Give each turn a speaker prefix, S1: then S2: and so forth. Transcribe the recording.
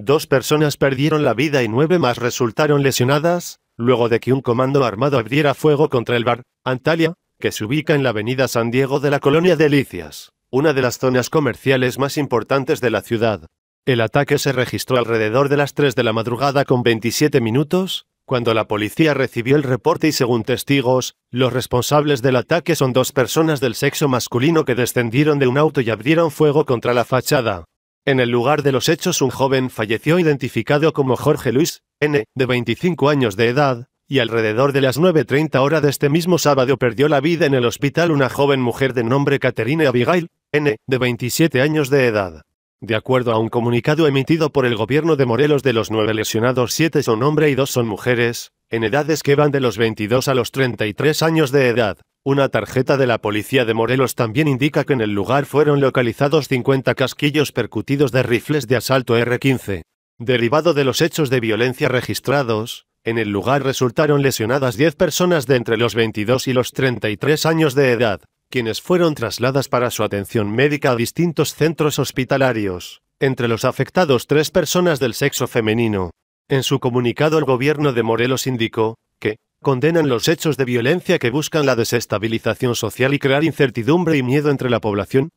S1: Dos personas perdieron la vida y nueve más resultaron lesionadas, luego de que un comando armado abriera fuego contra el bar, Antalya, que se ubica en la avenida San Diego de la colonia de Delicias, una de las zonas comerciales más importantes de la ciudad. El ataque se registró alrededor de las 3 de la madrugada con 27 minutos, cuando la policía recibió el reporte y según testigos, los responsables del ataque son dos personas del sexo masculino que descendieron de un auto y abrieron fuego contra la fachada. En el lugar de los hechos un joven falleció identificado como Jorge Luis, N., de 25 años de edad, y alrededor de las 9.30 horas de este mismo sábado perdió la vida en el hospital una joven mujer de nombre Caterine Abigail, N., de 27 años de edad. De acuerdo a un comunicado emitido por el gobierno de Morelos, de los nueve lesionados, siete son hombres y dos son mujeres, en edades que van de los 22 a los 33 años de edad. Una tarjeta de la policía de Morelos también indica que en el lugar fueron localizados 50 casquillos percutidos de rifles de asalto R-15. Derivado de los hechos de violencia registrados, en el lugar resultaron lesionadas 10 personas de entre los 22 y los 33 años de edad, quienes fueron trasladadas para su atención médica a distintos centros hospitalarios, entre los afectados tres personas del sexo femenino. En su comunicado el gobierno de Morelos indicó, condenan los hechos de violencia que buscan la desestabilización social y crear incertidumbre y miedo entre la población,